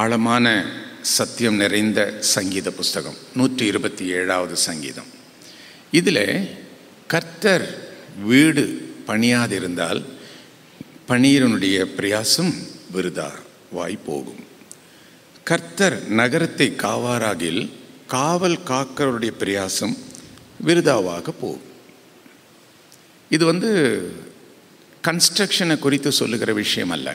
ஆழமான சத்தியம் நிறைந்த சங்கீத புஸ்தகம் நூற்றி இருபத்தி ஏழாவது சங்கீதம் இதில் கர்த்தர் வீடு பணியாதிருந்தால் பணியினுடைய பிரயாசம் விருதா வாய் போகும் கர்த்தர் நகரத்தை காவாராகில் காவல் காக்கருடைய பிரயாசம் விருதாவாக போகும் இது வந்து கன்ஸ்ட்ரக்ஷனை குறித்து சொல்லுகிற விஷயம் அல்ல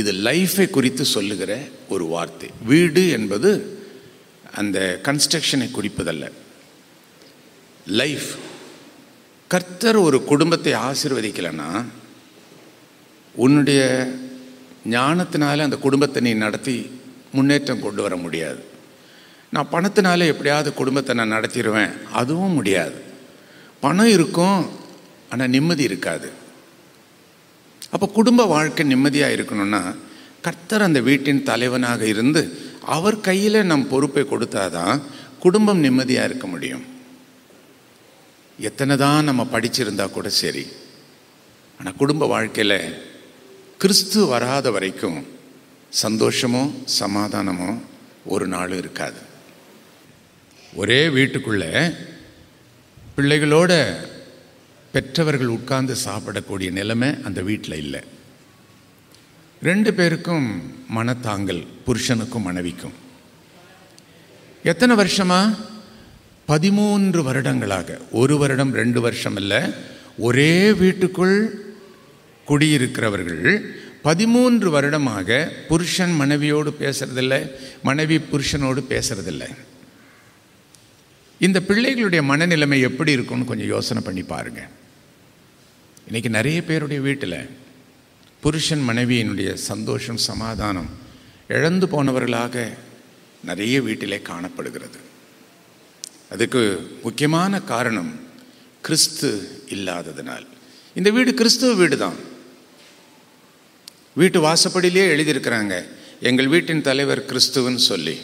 இது லைஃபை குறித்து சொல்லுகிற ஒரு வார்த்தை வீடு என்பது அந்த கன்ஸ்ட்ரக்ஷனை குறிப்பதல்ல லைஃப் கர்த்தர் ஒரு குடும்பத்தை ஆசிர்வதிக்கலைன்னா உன்னுடைய ஞானத்தினால அந்த குடும்பத்தை நீ நடத்தி முன்னேற்றம் கொண்டு வர முடியாது நான் பணத்தினால எப்படியாவது குடும்பத்தை நான் நடத்திடுவேன் அதுவும் முடியாது பணம் இருக்கும் ஆனால் நிம்மதி இருக்காது அப்போ குடும்ப வாழ்க்கை நிம்மதியாக இருக்கணும்னா கர்த்தர் அந்த வீட்டின் தலைவனாக இருந்து அவர் கையில் நம் பொறுப்பை கொடுத்தாதான் குடும்பம் நிம்மதியாக இருக்க முடியும் எத்தனை தான் நம்ம படிச்சிருந்தா கூட சரி ஆனால் குடும்ப வாழ்க்கையில் கிறிஸ்து வராத வரைக்கும் சந்தோஷமோ சமாதானமோ ஒரு நாளும் இருக்காது ஒரே வீட்டுக்குள்ளே பிள்ளைகளோட பெற்றவர்கள் உட்கார்ந்து சாப்பிடக்கூடிய நிலைமை அந்த வீட்டில் இல்லை ரெண்டு பேருக்கும் மனத்தாங்கல் புருஷனுக்கும் மனைவிக்கும் எத்தனை வருஷமா பதிமூன்று வருடங்களாக ஒரு வருடம் ரெண்டு வருஷம் இல்லை ஒரே வீட்டுக்குள் குடியிருக்கிறவர்கள் பதிமூன்று வருடமாக புருஷன் மனைவியோடு பேசுறதில்லை மனைவி புருஷனோடு பேசுறதில்லை இந்த பிள்ளைகளுடைய மனநிலைமை எப்படி இருக்கும்னு கொஞ்சம் யோசனை பண்ணி பாருங்கள் இன்றைக்கி நிறைய பேருடைய வீட்டில் புருஷன் மனைவியினுடைய சந்தோஷம் சமாதானம் இழந்து போனவர்களாக நிறைய வீட்டிலே காணப்படுகிறது அதுக்கு முக்கியமான காரணம் கிறிஸ்து இல்லாததினால் இந்த வீடு கிறிஸ்துவ வீடு தான் வீட்டு வாசப்படியிலே எழுதியிருக்கிறாங்க எங்கள் வீட்டின் தலைவர் கிறிஸ்துவன்னு சொல்லி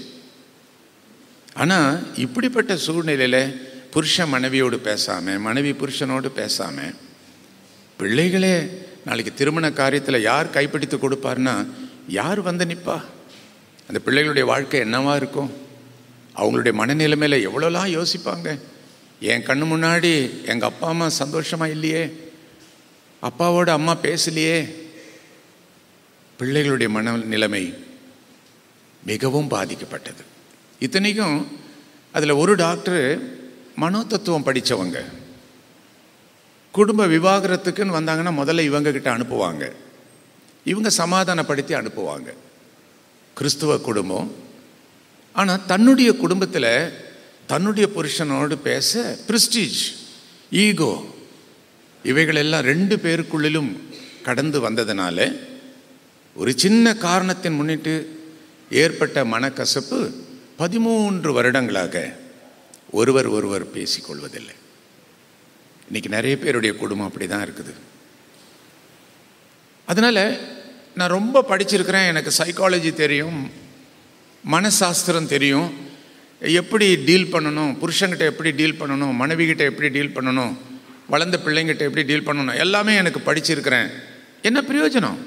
ஆனால் இப்படிப்பட்ட சூழ்நிலையில் புருஷன் மனைவியோடு பேசாமல் மனைவி புருஷனோடு பேசாமல் பிள்ளைகளே நாளைக்கு திருமண காரியத்தில் யார் கைப்பிடித்து கொடுப்பார்னா யார் வந்து நிற்பா அந்த பிள்ளைகளுடைய வாழ்க்கை என்னவா இருக்கும் அவங்களுடைய மனநிலைமையில் எவ்வளோலாம் யோசிப்பாங்க என் கண்ணு முன்னாடி எங்கள் அப்பா அம்மா சந்தோஷமாக இல்லையே அப்பாவோட அம்மா பேசலையே பிள்ளைகளுடைய மன நிலைமை மிகவும் பாதிக்கப்பட்டது இத்தனைக்கும் அதில் ஒரு டாக்டர் மனோதத்துவம் படித்தவங்க குடும்ப விவாகரத்துக்குன்னு வந்தாங்கன்னா முதல்ல இவங்கக்கிட்ட அனுப்புவாங்க இவங்க சமாதானப்படுத்தி அனுப்புவாங்க கிறிஸ்துவ குடும்பம் ஆனால் தன்னுடைய குடும்பத்தில் தன்னுடைய புருஷனோடு பேச பிரிஸ்டீஜ் ஈகோ இவைகளெல்லாம் ரெண்டு பேருக்குள்ளிலும் கடந்து வந்ததுனால ஒரு சின்ன காரணத்தின் முன்னிட்டு ஏற்பட்ட மனக்கசப்பு பதிமூன்று வருடங்களாக ஒருவர் ஒருவர் பேசிக்கொள்வதில்லை இன்றைக்கி நிறைய பேருடைய குடும்பம் அப்படி தான் இருக்குது அதனால் நான் ரொம்ப படிச்சிருக்கிறேன் எனக்கு சைக்காலஜி தெரியும் மனசாஸ்திரம் தெரியும் எப்படி டீல் பண்ணணும் புருஷங்கிட்ட எப்படி டீல் பண்ணணும் மனைவிகிட்ட எப்படி டீல் பண்ணணும் வளர்ந்த பிள்ளைங்கிட்ட எப்படி டீல் பண்ணணும் எல்லாமே எனக்கு படிச்சிருக்கிறேன் என்ன பிரயோஜனம்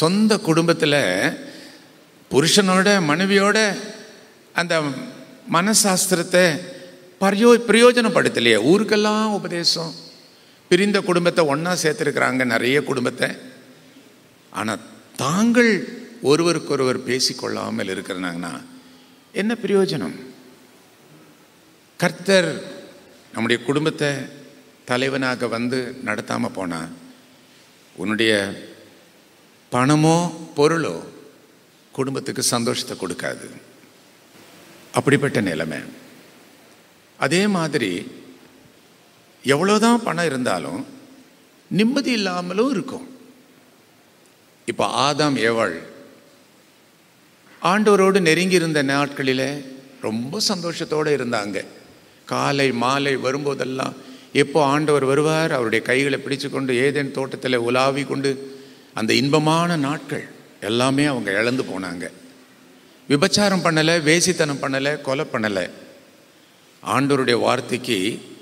சொந்த குடும்பத்தில் புருஷனோட மனைவியோட அந்த மனசாஸ்திரத்தை பரியோ பிரயோஜனப்படுத்தலையே ஊருக்கெல்லாம் உபதேசம் பிரிந்த குடும்பத்தை ஒன்றா சேர்த்துருக்குறாங்க நிறைய குடும்பத்தை ஆனால் தாங்கள் ஒருவருக்கொருவர் பேசிக்கொள்ளாமல் இருக்கிறனாங்கன்னா என்ன பிரயோஜனம் கர்த்தர் நம்முடைய குடும்பத்தை தலைவனாக வந்து நடத்தாமல் போனால் உன்னுடைய பணமோ பொருளோ குடும்பத்துக்கு சந்தோஷத்தை கொடுக்காது அப்படிப்பட்ட நிலைமை அதே மாதிரி எவ்வளோதான் பணம் இருந்தாலும் நிம்மதி இல்லாமலும் இருக்கும் இப்போ ஆதாம் ஏவாள் ஆண்டவரோடு நெருங்கி இருந்த நாட்களில் ரொம்ப சந்தோஷத்தோடு இருந்தாங்க காலை மாலை வரும்போதெல்லாம் எப்போ ஆண்டவர் வருவார் அவருடைய கைகளை பிடிச்சு கொண்டு ஏதேன் தோட்டத்தில் உலாவி கொண்டு அந்த இன்பமான நாட்கள் எல்லாமே அவங்க இழந்து போனாங்க விபச்சாரம் பண்ணலை வேசித்தனம் பண்ணலை கொலை பண்ணலை ஆண்டோருடைய வார்த்தைக்கு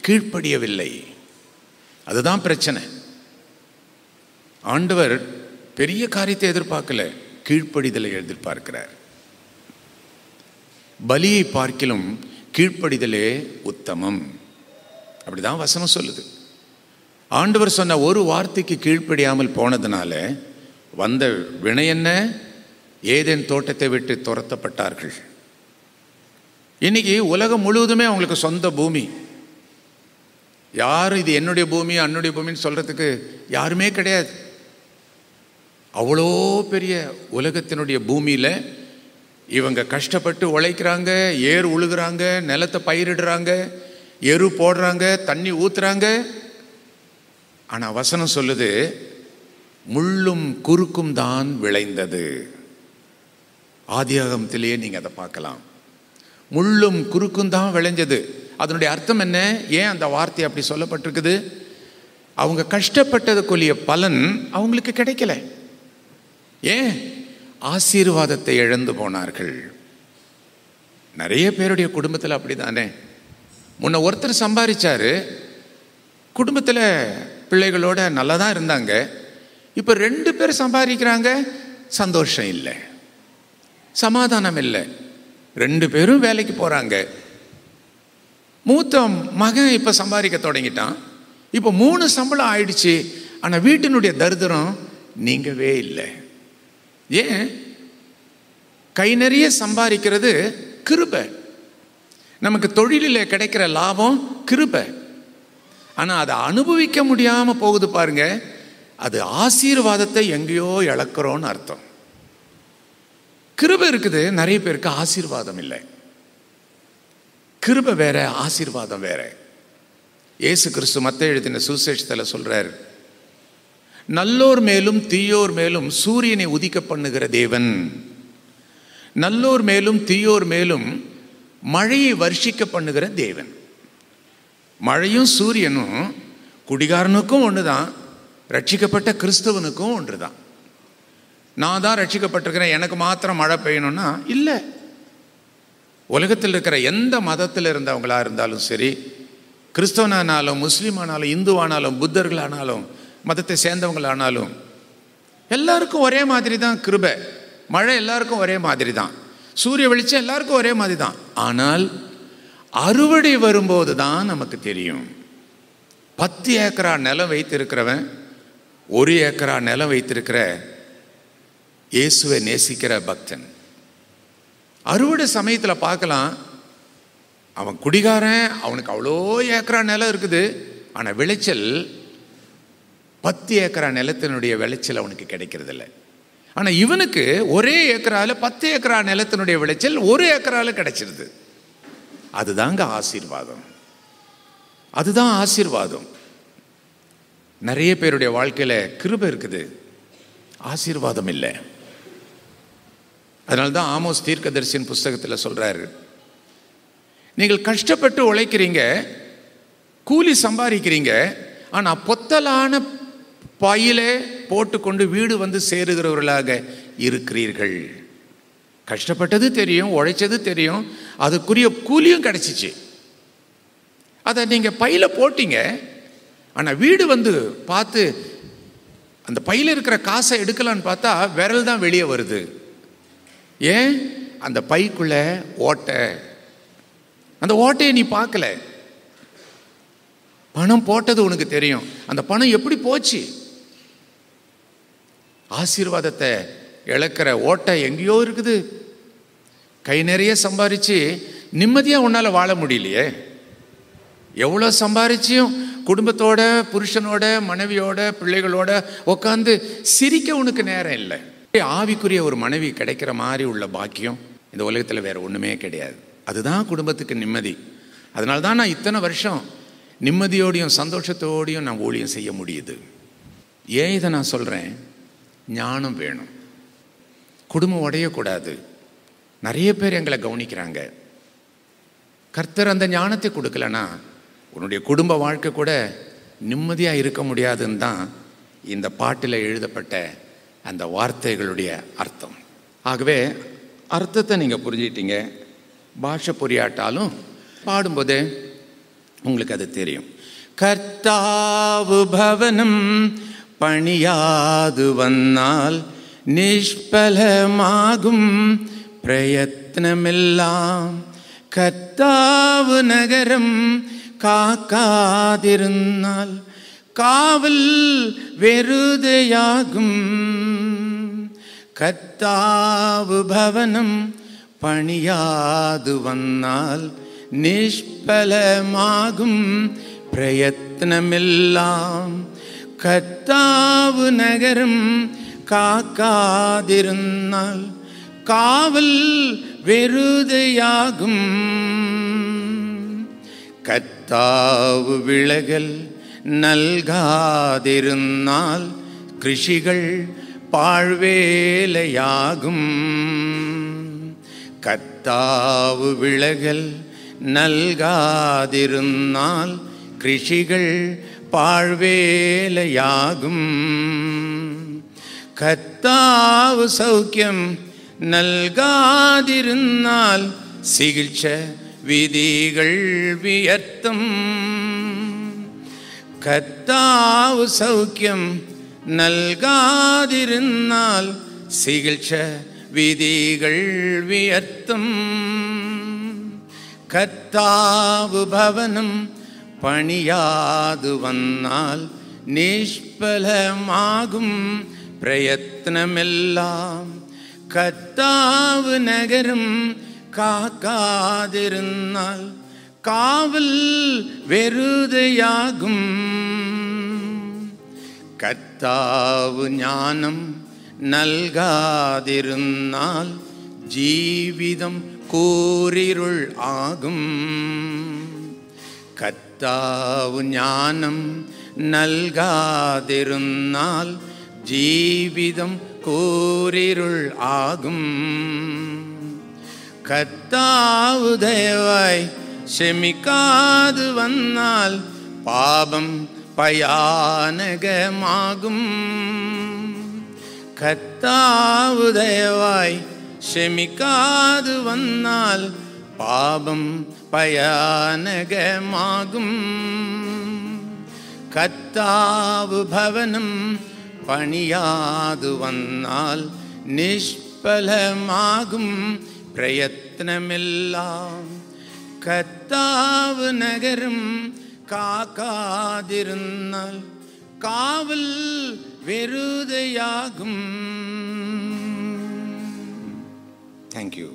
கீழ்ப்படியவில்லை அதுதான் பிரச்சனை ஆண்டவர் பெரிய காரியத்தை எதிர்பார்க்கல கீழ்ப்படிதலை எதிர்பார்க்கிறார் பலியை பார்க்கிலும் கீழ்ப்படிதலே உத்தமம் அப்படிதான் வசனம் சொல்லுது ஆண்டவர் சொன்ன ஒரு வார்த்தைக்கு கீழ்ப்படியாமல் போனதுனால வந்த வினை என்ன ஏதேன் தோட்டத்தை விட்டு துரத்தப்பட்டார்கள் இன்றைக்கி உலகம் முழுவதுமே அவங்களுக்கு சொந்த பூமி யாரும் இது என்னுடைய பூமி அன்னுடைய பூமின்னு சொல்கிறதுக்கு யாருமே கிடையாது அவ்வளோ பெரிய உலகத்தினுடைய பூமியில் இவங்க கஷ்டப்பட்டு உழைக்கிறாங்க ஏர் உழுகிறாங்க நிலத்தை பயிரிடுறாங்க எரு போடுறாங்க தண்ணி ஊற்றுறாங்க ஆனால் வசனம் சொல்லுது முள்ளும் குறுக்கும் தான் விளைந்தது ஆதியாகத்திலேயே நீங்கள் அதை பார்க்கலாம் முள்ளும் குறுக்கும் தான் விளைஞ்சது அதனுடைய அர்த்தம் என்ன ஏன் அந்த வார்த்தை அப்படி சொல்லப்பட்டிருக்குது அவங்க கஷ்டப்பட்டதுக்குரிய பலன் அவங்களுக்கு கிடைக்கல ஏன் ஆசீர்வாதத்தை இழந்து போனார்கள் நிறைய பேருடைய குடும்பத்தில் அப்படி தானே முன்ன ஒருத்தர் சம்பாதிச்சாரு குடும்பத்தில் பிள்ளைகளோட நல்லா தான் இருந்தாங்க இப்போ ரெண்டு பேர் சம்பாதிக்கிறாங்க சந்தோஷம் இல்லை சமாதானம் இல்லை ரெண்டு பேரும் வேலைக்கு போகிறாங்க மூத்த மகன் இப்போ சம்பாதிக்க தொடங்கிட்டான் இப்போ மூணு சம்பளம் ஆயிடுச்சு ஆனால் வீட்டினுடைய தரித்திரம் நீங்கவே இல்லை ஏன் கை நிறைய சம்பாதிக்கிறது கிருபை நமக்கு தொழிலில் கிடைக்கிற லாபம் கிருபை ஆனால் அதை அனுபவிக்க முடியாமல் போகுது பாருங்க அது ஆசீர்வாதத்தை எங்கேயோ இழக்கிறோன்னு அர்த்தம் கிருபை இருக்குது நிறைய பேருக்கு ஆசீர்வாதம் இல்லை கிருபை வேற ஆசீர்வாதம் வேற ஏசு கிறிஸ்து மத்த எழுதின சுசேஷத்தில் சொல்றார் நல்லோர் மேலும் தீயோர் மேலும் சூரியனை உதிக்க பண்ணுகிற தேவன் நல்லோர் மேலும் தீயோர் மேலும் மழையை வர்ஷிக்க பண்ணுகிற தேவன் மழையும் சூரியனும் குடிகாரனுக்கும் ஒன்று தான் ரட்சிக்கப்பட்ட கிறிஸ்தவனுக்கும் ஒன்று தான் நான் தான் ரட்சிக்கப்பட்டிருக்கிறேன் எனக்கு மாத்திரம் மழை பெய்யணும்னா இல்லை உலகத்தில் இருக்கிற எந்த மதத்தில் இருந்தவங்களாக இருந்தாலும் சரி கிறிஸ்தவனானாலும் முஸ்லீமானாலும் இந்துவானாலும் புத்தர்களானாலும் மதத்தை சேர்ந்தவங்களானாலும் எல்லாருக்கும் ஒரே மாதிரி தான் கிருபை மழை எல்லாருக்கும் ஒரே மாதிரி தான் சூரிய வெளிச்சம் எல்லாருக்கும் ஒரே மாதிரி தான் ஆனால் அறுவடை வரும்போது தான் நமக்கு தெரியும் பத்து ஏக்கரா நிலம் வைத்திருக்கிறவன் ஒரு ஏக்கரா நிலம் வைத்திருக்கிற இயேசுவை நேசிக்கிற பக்தன் அறுவடை சமயத்தில் பார்க்கலாம் அவன் குடிகாரன் அவனுக்கு அவ்வளோ ஏக்கரா நிலம் இருக்குது ஆனால் விளைச்சல் பத்து ஏக்கரா நிலத்தினுடைய விளைச்சல் அவனுக்கு கிடைக்கிறதில்ல ஆனால் இவனுக்கு ஒரே ஏக்கரால் பத்து ஏக்கரா நிலத்தினுடைய விளைச்சல் ஒரு ஏக்கரால் கிடைச்சிருது அதுதாங்க ஆசீர்வாதம் அதுதான் ஆசீர்வாதம் நிறைய பேருடைய வாழ்க்கையில் கிருபை இருக்குது ஆசீர்வாதம் இல்லை அதனால்தான் தான் ஆமோஸ் தீர்க்கதரிசியின் புஸ்தகத்தில் சொல்கிறாரு நீங்கள் கஷ்டப்பட்டு உழைக்கிறீங்க கூலி சம்பாதிக்கிறீங்க ஆனால் பொத்தலான பையிலே போட்டுக்கொண்டு வீடு வந்து சேருகிறவர்களாக இருக்கிறீர்கள் கஷ்டப்பட்டது தெரியும் உழைச்சது தெரியும் அதுக்குரிய கூலியும் கிடச்சிச்சு அதை நீங்கள் பையில் போட்டிங்க ஆனால் வீடு வந்து பார்த்து அந்த பையில் இருக்கிற காசை எடுக்கலான்னு பார்த்தா விரல் தான் வெளியே வருது ஏன் அந்த பைக்குள்ள ஓட்டை அந்த ஓட்டையை நீ பார்க்கல பணம் போட்டது உனக்கு தெரியும் அந்த பணம் எப்படி போச்சு ஆசீர்வாதத்தை இழக்கிற ஓட்டை எங்கேயோ இருக்குது கை நிறைய சம்பாரித்து நிம்மதியாக உன்னால் வாழ முடியலையே எவ்வளோ சம்பாரிச்சியும் குடும்பத்தோட புருஷனோட மனைவியோட பிள்ளைகளோட உட்காந்து சிரிக்க உனக்கு நேரம் இல்லை ஆவிக்குரிய ஒரு மனைவி கிடைக்கிற மாதிரி உள்ள பாக்கியம் இந்த உலகத்தில் வேறு ஒன்றுமே கிடையாது அதுதான் குடும்பத்துக்கு நிம்மதி அதனால தான் நான் இத்தனை வருஷம் நிம்மதியோடையும் சந்தோஷத்தோடையும் நான் ஊழியம் செய்ய முடியுது ஏன் இதை நான் சொல்கிறேன் ஞானம் வேணும் குடும்பம் உடையக்கூடாது நிறைய பேர் எங்களை கவனிக்கிறாங்க கர்த்தர் அந்த ஞானத்தை கொடுக்கலனா உன்னுடைய குடும்ப வாழ்க்கை கூட நிம்மதியாக இருக்க முடியாதுன்னு தான் இந்த பாட்டில் எழுதப்பட்ட அந்த வார்த்தைகளுடைய அர்த்தம் ஆகவே அர்த்தத்தை நீங்கள் புரிஞ்சிட்டீங்க பாஷை புரியாட்டாலும் பாடும்போதே உங்களுக்கு அது தெரியும் கர்த்தாவு பவனம் பணியாது வந்தால் நிஷ்பலமாகும் பிரயத்னமெல்லாம் கர்த்தாவு நகரம் காக்காதிருந்தால் காவல் வெறுதையாகும் കർത്താവ് ഭവനം പണിയാതു വന്നാൽ നിഷ്ഫലമാകും പ്രയത്നമെല്ലാം കർത്താവ് നഗരം കാക്കാതിരുന്നാൽ കാവൽ വെറുതെയാകും കർത്താവ് വിളകൾ നൽകാതിരുന്നാൽ കൃഷികൾ പാഴ്വേലയാകും കത്താവ് വിളകൾ നൽകാതിരുന്നാൽ കൃഷികൾ പാഴ്വേലയാകും കത്താവ് സൗഖ്യം നൽകാതിരുന്നാൽ ചികിത്സ വിധികൾ വിയർത്തും കത്താവ് സൗഖ്യം നൽകാതിരുന്നാൽ ചികിത്സ വിധികൾ വിയർത്തും കത്താവ് ഭവനം പണിയാതു വന്നാൽ നിഷ്ഫലമാകും പ്രയത്നമെല്ലാം കത്താവ് നഗരം കാക്കാതിരുന്നാൽ കാവൽ വെറുതെയാകും കർത്താവ് ജ്ഞാനം നൽകാതിരുന്നാൽ ജീവിതം കൂരിരുൾ ആകും കർത്താവ് ജ്ഞാനം നൽകാതിരുന്നാൽ ജീവിതം കൂരിരുൾ ആകും കർത്താവ് ദയവായി ക്ഷമിക്കാതെ വന്നാൽ പാപം പയാനകമാകും കത്താവുദയവായി ദയവായി ക്ഷമിക്കാതെ വന്നാൽ പാപം പയാനകമാകും കത്താവ് ഭവനം പണിയാതു വന്നാൽ നിഷ്ഫലമാകും പ്രയത്നമെല്ലാം കത്താവ് നഗരം காக்காதிருந்தால் காவல் வெறுதையாகும் தேங்க்யூ